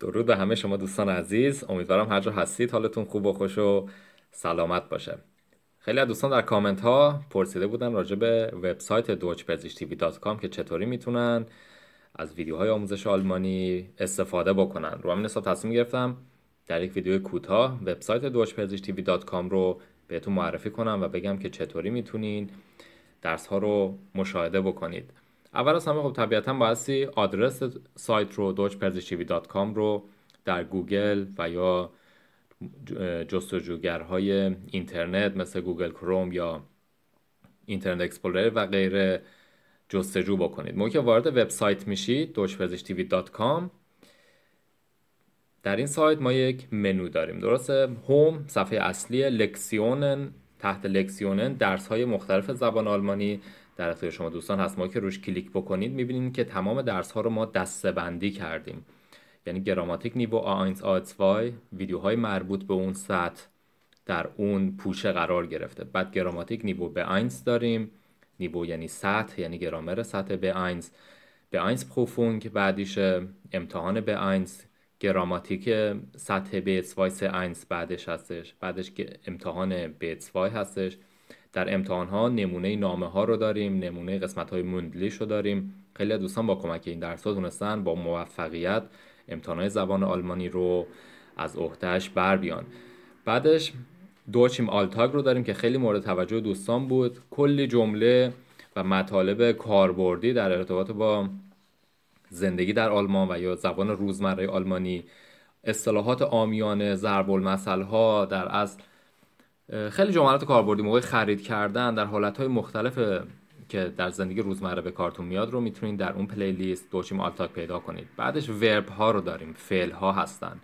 درود به همه شما دوستان عزیز امیدوارم هر جا هستید حالتون خوب و خوش و سلامت باشه خیلی از دوستان در کامنت ها پرسیده بودن راجع به وبسایت کام که چطوری میتونن از ویدیوهای آموزش آلمانی استفاده بکنن رو همین حساب تصمیم گرفتم در یک ویدیو کوتاه وبسایت کام رو بهتون معرفی کنم و بگم که چطوری میتونین درس ها رو مشاهده بکنید اول از همه خب طبیعتا بایستی آدرس سایت رو dogepersichevi.com رو در گوگل و یا جستجوگرهای اینترنت مثل گوگل کروم یا اینترنت اکسپلورر و غیره جستجو بکنید موقعی که وارد وبسایت میشید dogepersichevi.com در این سایت ما یک منو داریم درسته هوم صفحه اصلی لکسیونن تحت لکسیونن درس های مختلف زبان آلمانی در اختیار شما دوستان هست ما که روش کلیک بکنید میبینید که تمام درس ها رو ما دسته بندی کردیم یعنی گراماتیک نیو آینس وای ویدیوهای مربوط به اون سطح در اون پوشه قرار گرفته بعد گراماتیک نیو به آینس داریم نیو یعنی سطح یعنی گرامر سطح به آینس به آینس پروفونگ بعدیش امتحان به آینس گراماتیک سطح به اتسوای بعدش هستش بعدش امتحان به وای هستش در امتحان ها نمونه نامه ها رو داریم نمونه قسمت های مندلیش رو داریم خیلی دوستان با کمک این درس ها تونستن با موفقیت امتحان های زبان آلمانی رو از عهدهش بر بیان بعدش دوچیم آلتاگ رو داریم که خیلی مورد توجه دوستان بود کلی جمله و مطالب کاربردی در ارتباط با زندگی در آلمان و یا زبان روزمره آلمانی اصطلاحات آمیانه ضرب المثل ها در اصل خیلی جملات کاربردی موقع خرید کردن در های مختلف که در زندگی روزمره به کارتون میاد رو میتونید در اون پلی لیست دوچیم آلتاک پیدا کنید بعدش ورب ها رو داریم فعل ها هستن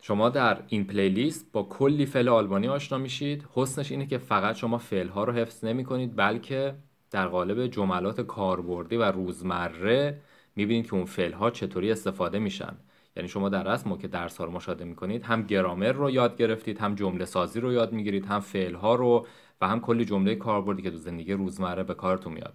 شما در این پلیلیست با کلی فعل آلبانی آشنا میشید حسنش اینه که فقط شما فعل ها رو حفظ نمی کنید بلکه در قالب جملات کاربردی و روزمره میبینید که اون فعل ها چطوری استفاده میشن یعنی شما در اصل ما که درس ها رو مشاهده میکنید هم گرامر رو یاد گرفتید هم جمله سازی رو یاد میگیرید هم فعل ها رو و هم کلی جمله کاربردی که تو زندگی روزمره به کارتون میاد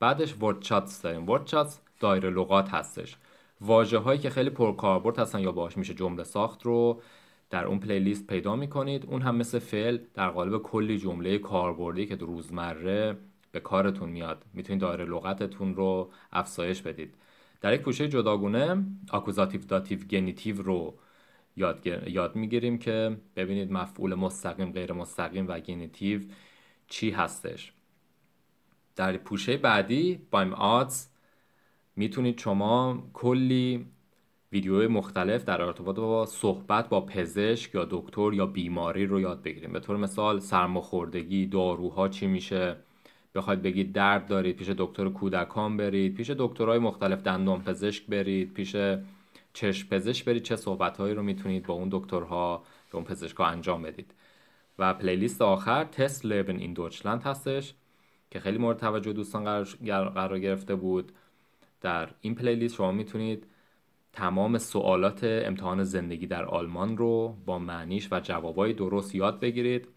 بعدش ورد چاتس داریم ورد دایره لغات هستش واژه هایی که خیلی پرکاربرد هستن یا باهاش میشه جمله ساخت رو در اون پلیلیست پیدا میکنید اون هم مثل فعل در قالب کلی جمله کاربردی که در روزمره به کارتون میاد میتونید دایره لغتتون رو افزایش بدید در یک پوشه جداگونه آکوزاتیو داتیو گنیتیو رو یاد, یاد میگیریم که ببینید مفعول مستقیم غیر مستقیم و گنیتیو چی هستش در پوشه بعدی بایم آدز میتونید شما کلی ویدیو مختلف در ارتباط با صحبت با پزشک یا دکتر یا بیماری رو یاد بگیریم به طور مثال سرماخوردگی داروها چی میشه بخواید بگید درد دارید پیش دکتر کودکان برید پیش دکترهای مختلف دندان پزشک برید پیش چشم پزشک برید چه صحبتهایی رو میتونید با اون دکترها به اون پزشکها انجام بدید و پلیلیست آخر تست لبن این دوچلند هستش که خیلی مورد توجه دوستان قرار, گرفته بود در این پلیلیست شما میتونید تمام سوالات امتحان زندگی در آلمان رو با معنیش و جوابای درست یاد بگیرید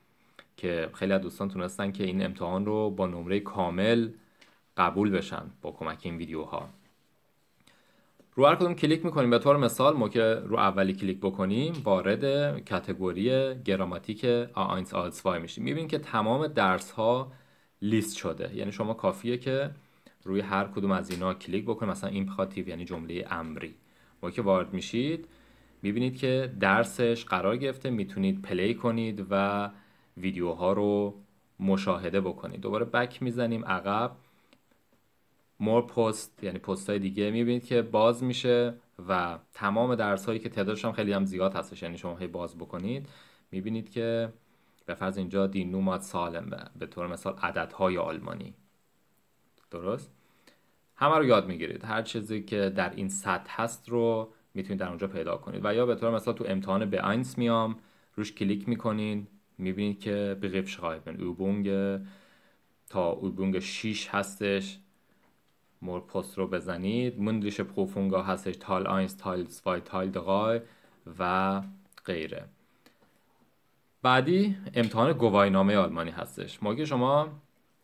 که خیلی از دوستان تونستن که این امتحان رو با نمره کامل قبول بشن با کمک این ویدیوها رو هر کدوم کلیک میکنیم به طور مثال ما که رو اولی کلیک بکنیم وارد کتگوری گراماتیک آینس وای میشیم میبینیم که تمام درس ها لیست شده یعنی شما کافیه که روی هر کدوم از اینا کلیک بکنیم مثلا پخاتیو یعنی جمله امری ما که وارد میشید میبینید که درسش قرار گرفته میتونید پلی کنید و ویدیوها رو مشاهده بکنید دوباره بک میزنیم عقب مور پست یعنی پست های دیگه میبینید که باز میشه و تمام درس هایی که تعدادش هم خیلی هم زیاد هستش یعنی شما هی باز بکنید میبینید که به فرض اینجا دی نومات سالم به طور مثال عددهای آلمانی درست همه رو یاد میگیرید هر چیزی که در این سطح هست رو میتونید در اونجا پیدا کنید و یا به طور مثال تو امتحان به میام روش کلیک میکنید میبینید که به شreiben اوبونگ تا اوبونگ 6 هستش مور پست رو بزنید مندلیش پروفونگا هستش تال آینس تال سوای تال دقای و غیره بعدی امتحان نامه آلمانی هستش ما که شما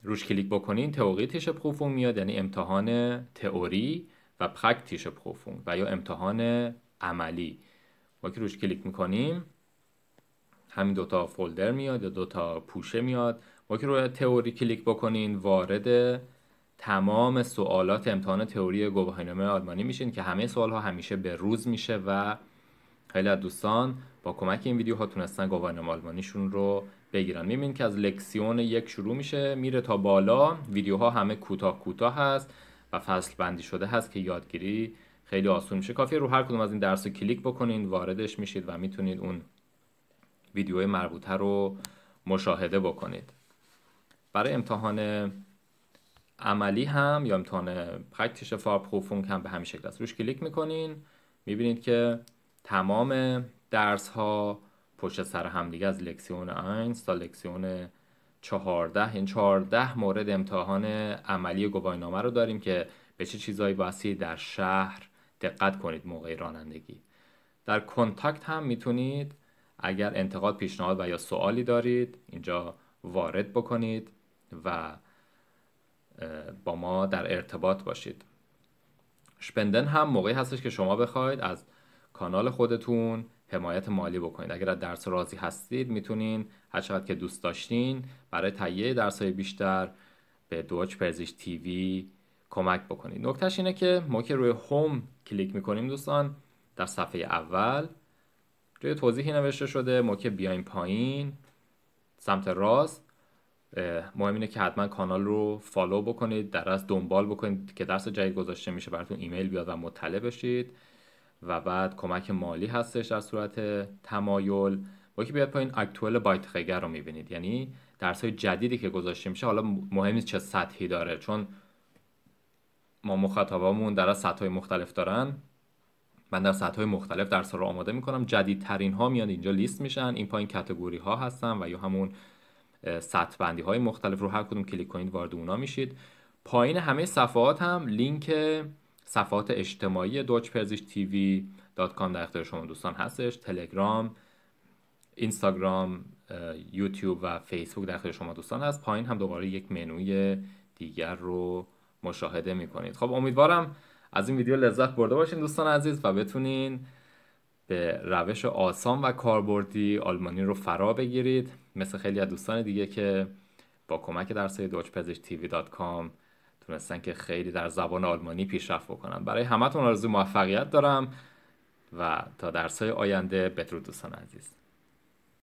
روش کلیک بکنین تئوری تیش پروفونگ میاد یعنی امتحان تئوری و پرکتیش پروفونگ و یا امتحان عملی ما که روش کلیک میکنیم همین دوتا فولدر میاد یا دوتا پوشه میاد با که روی تئوری کلیک بکنین وارد تمام سوالات امتحان تئوری گواهینامه آلمانی میشین که همه سوال ها همیشه به روز میشه و خیلی دوستان با کمک این ویدیو ها تونستن گواهینامه آلمانیشون رو بگیرن میبینید که از لکسیون یک شروع میشه میره تا بالا ویدیوها همه کوتاه کوتاه هست و فصل بندی شده هست که یادگیری خیلی آسون میشه کافیه رو هر کدوم از این درس رو کلیک بکنین واردش میشید و میتونید اون ویدیوهای مربوطه رو مشاهده بکنید برای امتحان عملی هم یا امتحان پرکتیش خوفونگ هم به همین شکل است روش کلیک میکنین میبینید که تمام درس ها پشت سر هم دیگه از لکسیون 1 تا لکسیون 14 این 14 مورد امتحان عملی گواهینامه رو داریم که به چه چیزهایی در شهر دقت کنید موقع رانندگی در کنتاکت هم میتونید اگر انتقاد پیشنهاد و یا سوالی دارید اینجا وارد بکنید و با ما در ارتباط باشید شپندن هم موقعی هستش که شما بخواید از کانال خودتون حمایت مالی بکنید اگر از درس راضی هستید میتونین هر چقدر که دوست داشتین برای تهیه درس های بیشتر به دوچ پرزیش تیوی کمک بکنید نکتهش اینه که ما که روی هوم کلیک میکنیم دوستان در صفحه اول توی توضیحی نوشته شده ما که بیایم پایین سمت راست مهم اینه که حتما کانال رو فالو بکنید در از دنبال بکنید که درس جدید گذاشته میشه براتون ایمیل بیاد و مطلع بشید و بعد کمک مالی هستش در صورت تمایل با که بیاد پایین اکتوال بایت خگر رو میبینید یعنی درس های جدیدی که گذاشته میشه حالا مهم نیست چه سطحی داره چون ما مخاطبامون در از سطح های مختلف دارن من در سطح های مختلف درس رو آماده میکنم جدیدترین ها میان اینجا لیست میشن این پایین کتگوری ها هستن و یا همون سطح بندی های مختلف رو هر کدوم کلیک کنید وارد اونا میشید پایین همه صفحات هم لینک صفحات اجتماعی دوچ پرزیش تیوی دات در اختیار شما دوستان هستش تلگرام اینستاگرام یوتیوب و فیسبوک در اختیار شما دوستان هست پایین هم دوباره یک منوی دیگر رو مشاهده میکنید خب امیدوارم از این ویدیو لذت برده باشین دوستان عزیز و بتونین به روش آسان و کاربردی آلمانی رو فرا بگیرید مثل خیلی از دوستان دیگه که با کمک درسای دوچپزش تیوی دات تونستن که خیلی در زبان آلمانی پیشرفت بکنن برای همتون آرزو موفقیت دارم و تا درسای آینده بدرود دوستان عزیز